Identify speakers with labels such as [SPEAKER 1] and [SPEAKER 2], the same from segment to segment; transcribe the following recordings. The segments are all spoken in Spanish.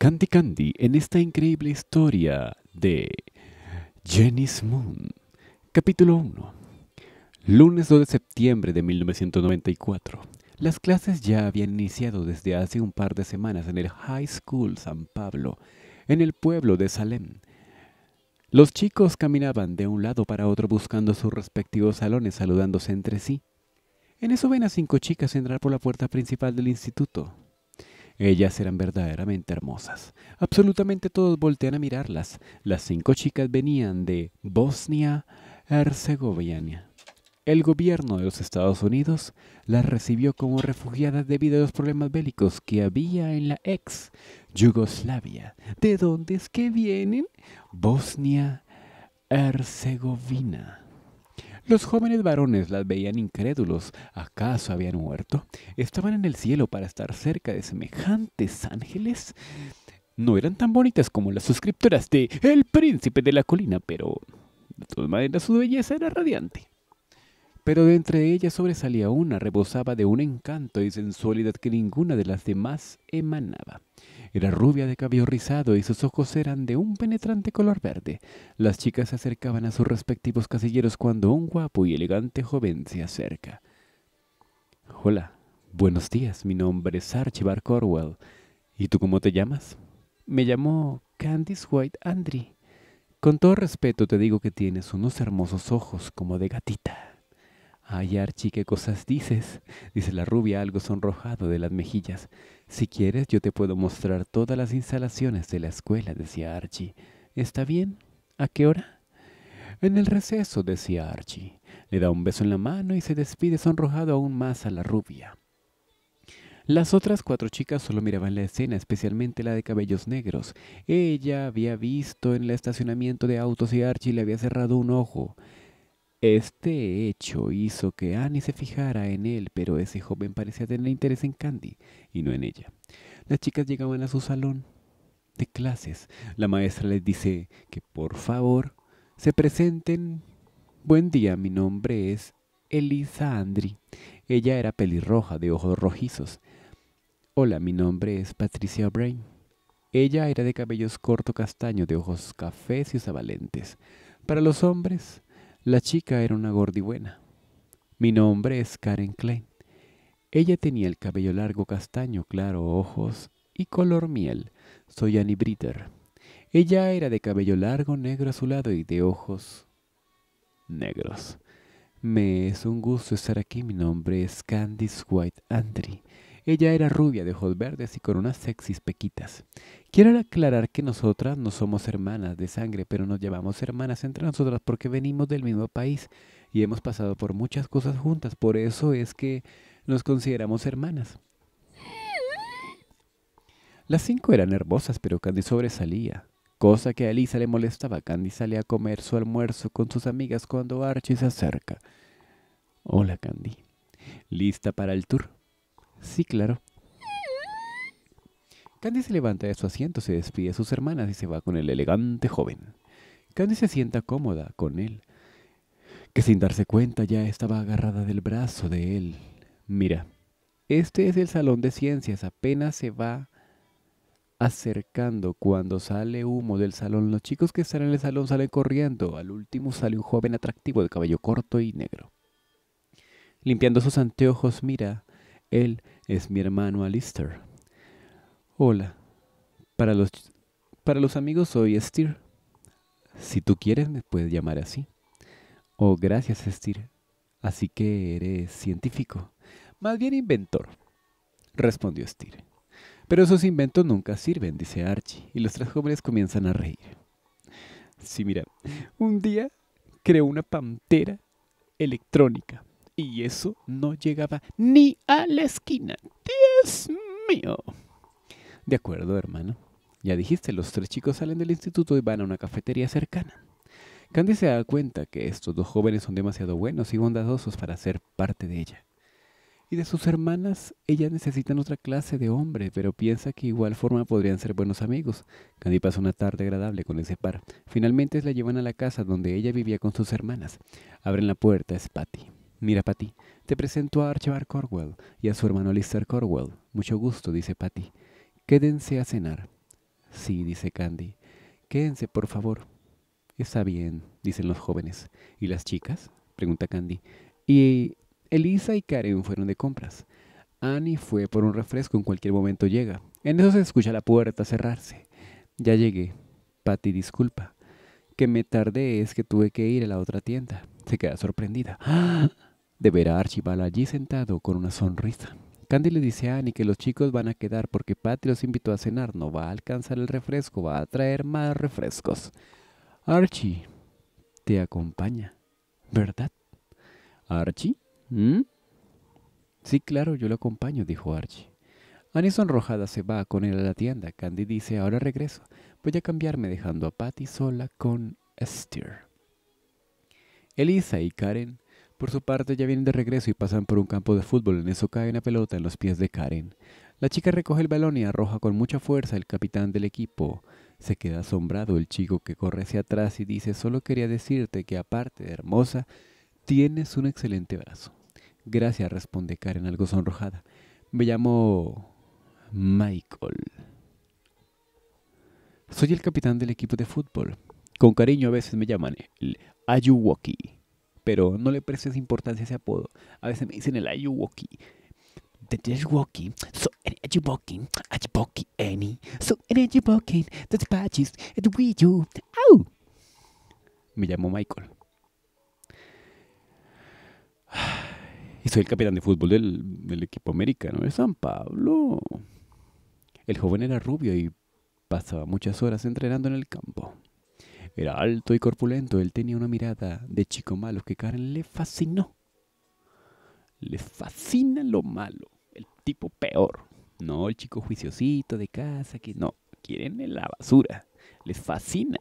[SPEAKER 1] Candy Candy en esta increíble historia de Jenny's Moon, capítulo 1. Lunes 2 de septiembre de 1994. Las clases ya habían iniciado desde hace un par de semanas en el High School San Pablo, en el pueblo de Salem. Los chicos caminaban de un lado para otro buscando sus respectivos salones, saludándose entre sí. En eso ven a cinco chicas entrar por la puerta principal del instituto. Ellas eran verdaderamente hermosas. Absolutamente todos voltean a mirarlas. Las cinco chicas venían de Bosnia Herzegovina. El gobierno de los Estados Unidos las recibió como refugiadas debido a los problemas bélicos que había en la ex Yugoslavia. ¿De dónde es que vienen? Bosnia Herzegovina. Los jóvenes varones las veían incrédulos. ¿Acaso habían muerto? ¿Estaban en el cielo para estar cerca de semejantes ángeles? No eran tan bonitas como las suscriptoras de El Príncipe de la Colina, pero de todas maneras su belleza era radiante. Pero de entre ellas sobresalía una, rebosaba de un encanto y sensualidad que ninguna de las demás emanaba. Era rubia de cabello rizado y sus ojos eran de un penetrante color verde. Las chicas se acercaban a sus respectivos casilleros cuando un guapo y elegante joven se acerca. Hola, buenos días, mi nombre es Archibald Corwell. ¿Y tú cómo te llamas? Me llamo Candice White Andry. Con todo respeto te digo que tienes unos hermosos ojos como de gatita. Ay, Archie, ¿qué cosas dices? Dice la rubia, algo sonrojado de las mejillas. Si quieres, yo te puedo mostrar todas las instalaciones de la escuela, decía Archie. ¿Está bien? ¿A qué hora? En el receso, decía Archie. Le da un beso en la mano y se despide sonrojado aún más a la rubia. Las otras cuatro chicas solo miraban la escena, especialmente la de cabellos negros. Ella había visto en el estacionamiento de autos y Archie le había cerrado un ojo. Este hecho hizo que Annie se fijara en él, pero ese joven parecía tener interés en Candy y no en ella. Las chicas llegaban a su salón de clases. La maestra les dice que por favor se presenten. Buen día, mi nombre es Elisa Andri. Ella era pelirroja, de ojos rojizos. Hola, mi nombre es Patricia Brain. Ella era de cabellos corto castaño, de ojos cafés y usaba lentes. Para los hombres, la chica era una gordibuena. Mi nombre es Karen Klein. Ella tenía el cabello largo castaño claro, ojos y color miel. Soy Annie Britter. Ella era de cabello largo, negro azulado y de ojos negros. Me es un gusto estar aquí. Mi nombre es Candice White Andry. Ella era rubia de ojos verdes y con unas sexys pequitas. Quiero aclarar que nosotras no somos hermanas de sangre, pero nos llevamos hermanas entre nosotras porque venimos del mismo país y hemos pasado por muchas cosas juntas. Por eso es que nos consideramos hermanas. Las cinco eran hermosas, pero Candy sobresalía, cosa que a Elisa le molestaba. Candy sale a comer su almuerzo con sus amigas cuando Archie se acerca. Hola, Candy. ¿Lista para el tour? Sí, claro. Candy se levanta de su asiento, se despide de sus hermanas y se va con el elegante joven. Candy se sienta cómoda con él, que sin darse cuenta ya estaba agarrada del brazo de él. Mira, este es el salón de ciencias, apenas se va acercando cuando sale humo del salón. Los chicos que están en el salón salen corriendo. Al último sale un joven atractivo de cabello corto y negro. Limpiando sus anteojos, mira, él es mi hermano Alistair. Hola, para los, para los amigos soy Stir, Si tú quieres me puedes llamar así. Oh, gracias Stir, Así que eres científico, más bien inventor, respondió Steer. Pero esos inventos nunca sirven, dice Archie, y los tres jóvenes comienzan a reír. Sí, mira, un día creó una pantera electrónica y eso no llegaba ni a la esquina. Dios mío. De acuerdo, hermano. Ya dijiste, los tres chicos salen del instituto y van a una cafetería cercana. Candy se da cuenta que estos dos jóvenes son demasiado buenos y bondadosos para ser parte de ella. Y de sus hermanas, ellas necesitan otra clase de hombre, pero piensa que igual forma podrían ser buenos amigos. Candy pasa una tarde agradable con ese par. Finalmente la llevan a la casa donde ella vivía con sus hermanas. Abren la puerta, es Patty. Mira, Patty, te presento a Archibald Corwell y a su hermano Lister Corwell. Mucho gusto, dice Patty. Quédense a cenar. Sí, dice Candy. Quédense, por favor. Está bien, dicen los jóvenes. ¿Y las chicas? pregunta Candy. Y Elisa y Karen fueron de compras. Annie fue por un refresco, en cualquier momento llega. En eso se escucha la puerta cerrarse. Ya llegué. Patty, disculpa. Que me tardé es que tuve que ir a la otra tienda. Se queda sorprendida. De ver a Archibald allí sentado con una sonrisa. Candy le dice a Annie que los chicos van a quedar porque Patty los invitó a cenar, no va a alcanzar el refresco, va a traer más refrescos. Archie te acompaña, ¿verdad? ¿Archie? Sí, claro, yo lo acompaño, dijo Archie. Annie sonrojada se va con él a la tienda. Candy dice, ahora regreso. Voy a cambiarme dejando a Patty sola con Esther. Elisa y Karen por su parte, ya vienen de regreso y pasan por un campo de fútbol. En eso cae una pelota en los pies de Karen. La chica recoge el balón y arroja con mucha fuerza el capitán del equipo. Se queda asombrado el chico que corre hacia atrás y dice, solo quería decirte que aparte de hermosa, tienes un excelente brazo. Gracias, responde Karen algo sonrojada. Me llamo Michael. Soy el capitán del equipo de fútbol. Con cariño a veces me llaman el pero no le prestes importancia a ese apodo. A veces me dicen el Ayuwoki. The so en Ayuwoki, any, so el Ayuwoki, the patches, el do, ¡Au! Me llamo Michael. Y soy el capitán de fútbol del equipo americano de San Pablo. El joven era rubio y pasaba muchas horas entrenando en el campo. Era alto y corpulento, él tenía una mirada de chico malo que Karen le fascinó. Les fascina lo malo, el tipo peor. No el chico juiciosito de casa, que no, quieren en la basura. Les fascina.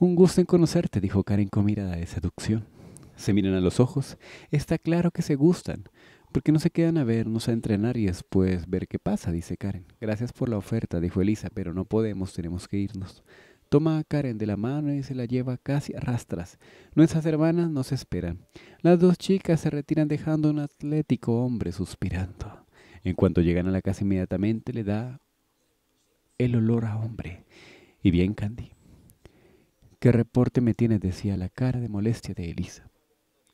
[SPEAKER 1] Un gusto en conocerte, dijo Karen con mirada de seducción. Se miran a los ojos. Está claro que se gustan. porque no se quedan a vernos a entrenar y después ver qué pasa? dice Karen. Gracias por la oferta, dijo Elisa, pero no podemos, tenemos que irnos. Toma a Karen de la mano y se la lleva casi a rastras. Nuestras hermanas nos esperan. Las dos chicas se retiran dejando un atlético hombre suspirando. En cuanto llegan a la casa inmediatamente le da el olor a hombre. Y bien, Candy. ¿Qué reporte me tienes? decía la cara de molestia de Elisa.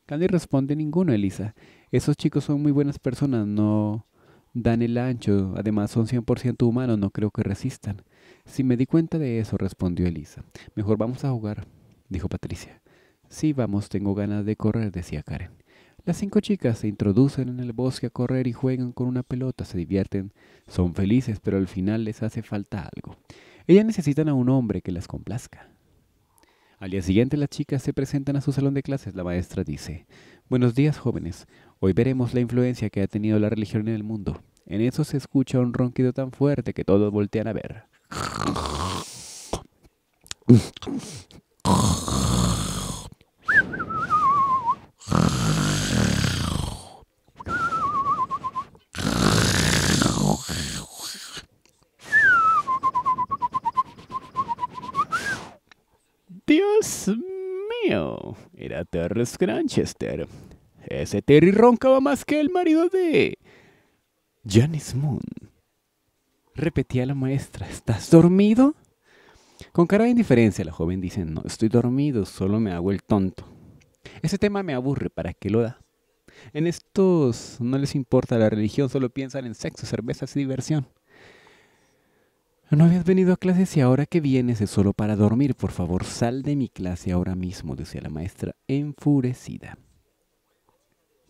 [SPEAKER 1] Candy responde ninguno, Elisa. Esos chicos son muy buenas personas, no dan el ancho. Además son 100% humanos, no creo que resistan. Si me di cuenta de eso, respondió Elisa. Mejor vamos a jugar, dijo Patricia. Sí, vamos, tengo ganas de correr, decía Karen. Las cinco chicas se introducen en el bosque a correr y juegan con una pelota, se divierten, son felices, pero al final les hace falta algo. Ellas necesitan a un hombre que las complazca. Al día siguiente las chicas se presentan a su salón de clases. La maestra dice, Buenos días jóvenes, hoy veremos la influencia que ha tenido la religión en el mundo. En eso se escucha un ronquido tan fuerte que todos voltean a ver. Dios mío, era Terrence Granchester. Ese Terry roncaba más que el marido de Janis Moon repetía la maestra, ¿estás dormido? Con cara de indiferencia, la joven dice, no, estoy dormido, solo me hago el tonto. Ese tema me aburre, ¿para qué lo da? En estos no les importa la religión, solo piensan en sexo, cervezas y diversión. No habías venido a clases y ahora que vienes es solo para dormir. Por favor, sal de mi clase ahora mismo, decía la maestra enfurecida.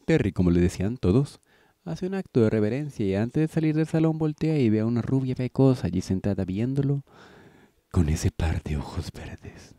[SPEAKER 1] Terry, como le decían todos, Hace un acto de reverencia y antes de salir del salón voltea y ve a una rubia pecosa allí sentada viéndolo con ese par de ojos verdes.